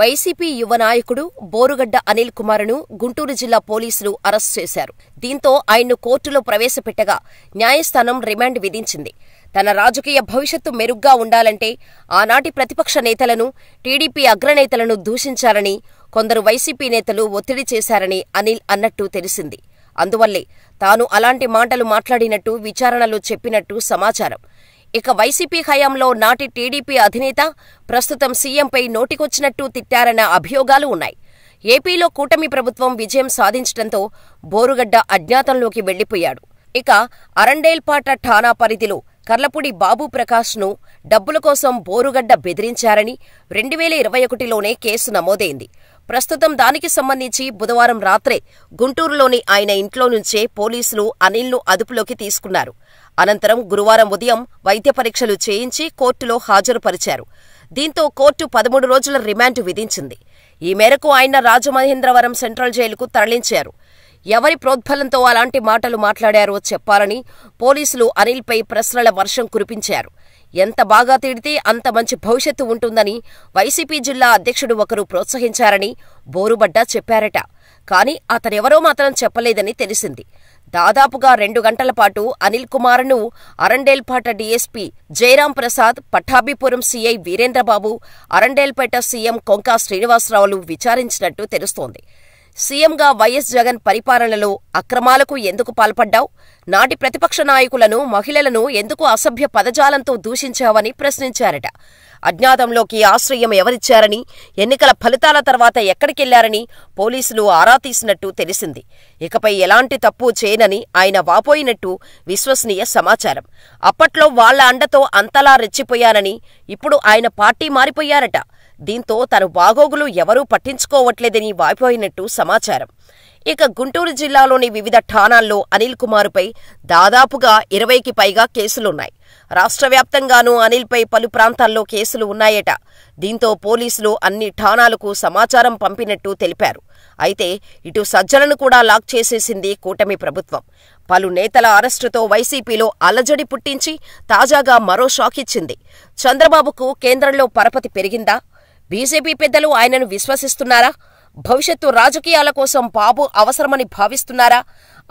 YCP యువ నాయకుడు బోరుగడ్డ అనిల్ కుమార్ను గుంటూరు జిల్లా పోలీసులు అరెస్ట్ చేశారు దీంతో ఆయన్ను కోర్టులో ప్రవేశపెట్టగా న్యాయస్థానం రిమాండ్ విధించింది తన రాజకీయ భవిష్యత్తు మెరుగ్గా ఉండాలంటే ఆనాటి ప్రతిపక్ష నేతలను టీడీపీ అగ్రనేతలను దూషించారని కొందరు వైసీపీ నేతలు ఒత్తిడి చేశారని అనిల్ అన్నట్టు తెలిసింది అందువల్లే తాను అలాంటి మాటలు మాట్లాడినట్టు విచారణలో చెప్పినట్టు సమాచారం ఇక వైసీపీ హయాంలో నాటి టీడీపీ అధినేత ప్రస్తుతం సీఎంపై నోటికొచ్చినట్టు తిట్టారన్న అభియోగాలు ఉన్నాయి ఏపీలో కూటమి ప్రభుత్వం విజయం సాధించడంతో బోరుగడ్డ అజ్ఞాతంలోకి వెళ్లిపోయాడు ఇక అరండేల్పాట ఠానా పరిధిలో కర్లపూడి బాబు ప్రకాష్ను డబ్బుల కోసం బోరుగడ్డ బెదిరించారని రెండు వేల ఇరవై ఒకటిలోనే కేసు నమోదైంది ప్రస్తుతం దానికి సంబంధించి బుధవారం రాత్రే గుంటూరులోని ఆయన ఇంట్లో నుంచే పోలీసులు అనిల్ను అదుపులోకి తీసుకున్నారు అనంతరం గురువారం ఉదయం వైద్య పరీక్షలు చేయించి కోర్టులో హాజరుపరిచారు దీంతో కోర్టు పదమూడు రోజుల రిమాండ్ విధించింది ఈ మేరకు ఆయన రాజమహేంద్రవరం సెంట్రల్ జైలుకు తరలించారు ఎవరి ప్రోద్బలంతో అలాంటి మాటలు మాట్లాడారో చెప్పాలని పోలీసులు అనిల్పై ప్రశ్నల వర్షం కురిపించారు ఎంత బాగా తిడితే అంత మంచి భవిష్యత్తు ఉంటుందని వైసీపీ జిల్లా అధ్యక్షుడు ఒకరు ప్రోత్సహించారని బోరుబడ్డ చెప్పారట కానీ అతనెవరో మాత్రం చెప్పలేదని తెలిసింది దాదాపుగా రెండు గంటల పాటు అనిల్ కుమార్ను అరండేల్పాట DSP Jayaram Prasad Pattabhipuram CI Veerendrababu Arundelpet CM Konka శ్రీనివాసరావులు విచారించినట్టు తెలుస్తోంది సీఎంగా వైఎస్ జగన్ పరిపాలనలో అక్రమాలకు ఎందుకు పాల్పడ్డావు నాటి ప్రతిపక్ష నాయకులను మహిళలను ఎందుకు అసభ్య పదజాలంతో దూషించావని ప్రశ్నించారట అజ్ఞాతంలోకి ఆశ్రయం ఎవరిచ్చారని ఎన్నికల ఫలితాల తర్వాత ఎక్కడికెళ్లారని పోలీసులు ఆరా తీసినట్టు తెలిసింది ఇకపై ఎలాంటి తప్పు చేయనని ఆయన వాపోయినట్టు విశ్వసనీయ సమాచారం అప్పట్లో వాళ్ల అండతో అంతలా రెచ్చిపోయానని ఇప్పుడు ఆయన పార్టీ మారిపోయారట దీంతో తన బాగోగులు ఎవరూ పట్టించుకోవట్లేదని వాయిపోయినట్టు సమాచారం ఇక గుంటూరు జిల్లాలోని వివిధ ఠాణాల్లో అనిల్ కుమారుపై దాదాపుగా ఇరవైకి పైగా కేసులున్నాయి రాష్ట్ర వ్యాప్తంగానూ అనిల్పై పలు ప్రాంతాల్లో కేసులు ఉన్నాయట దీంతో పోలీసులు అన్ని ఠాణాలకు సమాచారం పంపినట్టు తెలిపారు అయితే ఇటు సజ్జలను కూడా లాక్ చేసేసింది కూటమి ప్రభుత్వం పలు నేతల అరెస్టుతో వైసీపీలో అలజడి పుట్టించి తాజాగా మరో షాకిచ్చింది చంద్రబాబుకు కేంద్రంలో పరపతి పెరిగిందా బీజేపీ పెద్దలు ఆయనను విశ్వసిస్తున్నారా భవిష్యత్తు రాజకీయాల కోసం బాబు అవసరమని భావిస్తున్నారా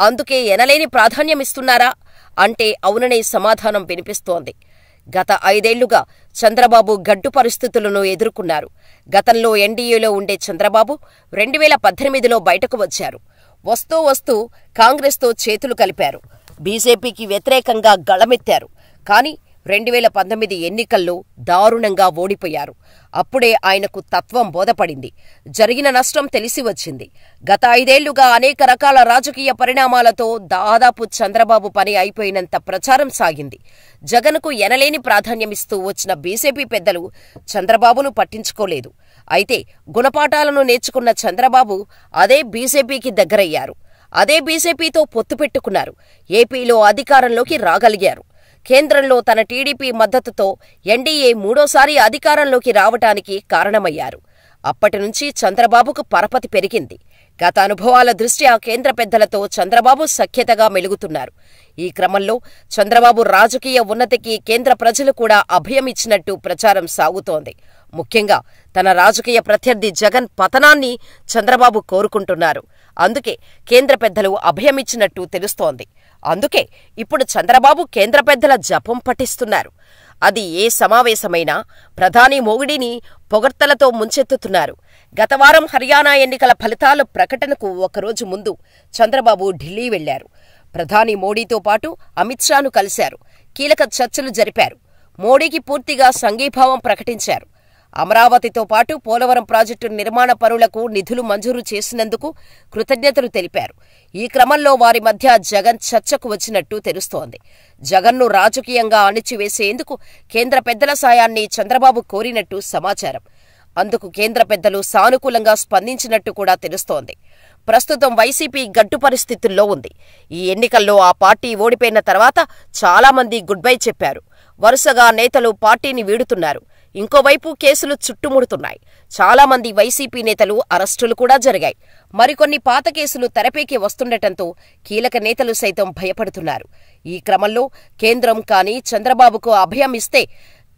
అందుకే ఎనలేని ప్రాధాన్యమిస్తున్నారా అంటే అవుననే సమాధానం వినిపిస్తోంది గత ఐదేళ్లుగా చంద్రబాబు గడ్డు పరిస్థితులను ఎదుర్కొన్నారు గతంలో ఎన్డీఏలో ఉండే చంద్రబాబు రెండు వేల పద్దెనిమిదిలో బయటకు వచ్చారు వస్తూ వస్తూ కాంగ్రెస్తో చేతులు కలిపారు బీజేపీకి వ్యతిరేకంగా గళమెత్తారు కానీ రెండు వేల పంతొమ్మిది ఎన్నికల్లో దారుణంగా ఓడిపోయారు అప్పుడే ఆయనకు తత్వం బోధపడింది జరిగిన నష్టం తెలిసి వచ్చింది గత ఐదేళ్లుగా అనేక రకాల రాజకీయ పరిణామాలతో దాదాపు చంద్రబాబు పని అయిపోయినంత ప్రచారం సాగింది జగన్కు ఎనలేని ప్రాధాన్యమిస్తూ వచ్చిన బీజేపీ పెద్దలు చంద్రబాబును పట్టించుకోలేదు అయితే గుణపాఠాలను నేర్చుకున్న చంద్రబాబు అదే బీజేపీకి దగ్గరయ్యారు అదే బీజేపీతో పొత్తు పెట్టుకున్నారు ఏపీలో అధికారంలోకి రాగలిగారు కేంద్రంలో తన టీడీపీ మద్దతుతో ఎన్డీఏ మూడోసారి అధికారంలోకి రావటానికి కారణమయ్యారు అప్పటినుంచి చంద్రబాబుకు పరపతి పెరిగింది గత అనుభవాల దృష్ట్యా కేంద్ర పెద్దలతో చంద్రబాబు సఖ్యతగా మెలుగుతున్నారు ఈ క్రమంలో చంద్రబాబు రాజకీయ ఉన్నతికి కేంద్ర ప్రజలు కూడా అభయమిచ్చినట్టు ప్రచారం సాగుతోంది ముఖ్యంగా తన రాజకీయ ప్రత్యర్థి జగన్ పతనాన్ని చంద్రబాబు కోరుకుంటున్నారు అందుకే కేంద్ర పెద్దలు అభయమిచ్చినట్టు తెలుస్తోంది అందుకే ఇప్పుడు చంద్రబాబు కేంద్ర పెద్దల జపం పఠిస్తున్నారు అది ఏ సమావేశమైనా ప్రధాని మోగుడిని పొగడ్తలతో ముంచెత్తుతున్నారు గతవారం హర్యానా ఎన్నికల ఫలితాల ప్రకటనకు ఒకరోజు ముందు చంద్రబాబు ఢిల్లీ వెళ్లారు ప్రధాని మోడీతో పాటు అమిత్ షాను కలిశారు కీలక చర్చలు జరిపారు మోడీకి పూర్తిగా సంఘీభావం ప్రకటించారు అమరావతితో పాటు పోలవరం ప్రాజెక్టు నిర్మాణ పనులకు నిధులు మంజూరు చేసినందుకు కృతజ్ఞతలు తెలిపారు ఈ క్రమంలో వారి మధ్య జగన్ చర్చకు వచ్చినట్టు తెలుస్తోంది జగన్ను రాజకీయంగా అణిచివేసేందుకు కేంద్ర పెద్దల సాయాన్ని చంద్రబాబు కోరినట్టు సమాచారం అందుకు కేంద్ర పెద్దలు సానుకూలంగా స్పందించినట్టు కూడా తెలుస్తోంది ప్రస్తుతం వైసీపీ గట్టు పరిస్థితుల్లో ఉంది ఈ ఎన్నికల్లో ఆ పార్టీ ఓడిపోయిన తర్వాత చాలామంది గుడ్ బై చెప్పారు వరుసగా నేతలు పార్టీని వీడుతున్నారు ఇంకోవైపు కేసులు చుట్టుముడుతున్నాయి చాలామంది వైసీపీ నేతలు అరెస్టులు కూడా జరిగాయి మరికొన్ని పాత కేసులు తెరపేకి వస్తుండటంతో కీలక నేతలు సైతం భయపడుతున్నారు ఈ క్రమంలో కేంద్రం కానీ చంద్రబాబుకు అభయం ఇస్తే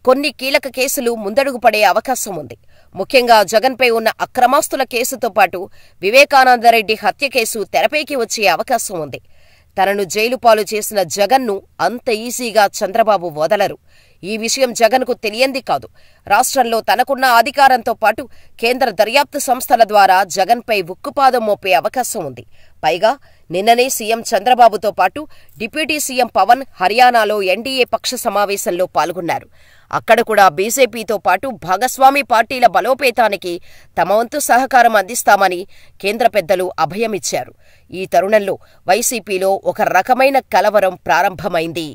కొన్ని కీలక కేసులు ముందడుగు పడే అవకాశం ఉంది ముఖ్యంగా జగన్పై ఉన్న అక్రమాస్తుల కేసుతో పాటు వివేకానందరెడ్డి హత్య కేసు తెరపైకి వచ్చే అవకాశం ఉంది తనను జైలు పాలు చేసిన జగన్ను అంత ఈజీగా చంద్రబాబు వదలరు ఈ విషయం జగన్కు తెలియంది కాదు రాష్ట్రంలో తనకున్న అధికారంతో పాటు కేంద్ర దర్యాప్తు సంస్థల ద్వారా జగన్పై ఉక్కుపాదం మోపే అవకాశం ఉంది పైగా నిన్ననే సీఎం చంద్రబాబుతో పాటు డిప్యూటీ సీఎం పవన్ హర్యానాలో ఎన్డీఏ పక్ష సమావేశంలో పాల్గొన్నారు అక్కడ కూడా బీజేపీతో పాటు భాగస్వామి పార్టీల బలోపేతానికి తమ వంతు సహకారం అందిస్తామని కేంద్ర పెద్దలు అభయమిచ్చారు ఈ తరుణంలో వైసీపీలో ఒక రకమైన కలవరం ప్రారంభమైంది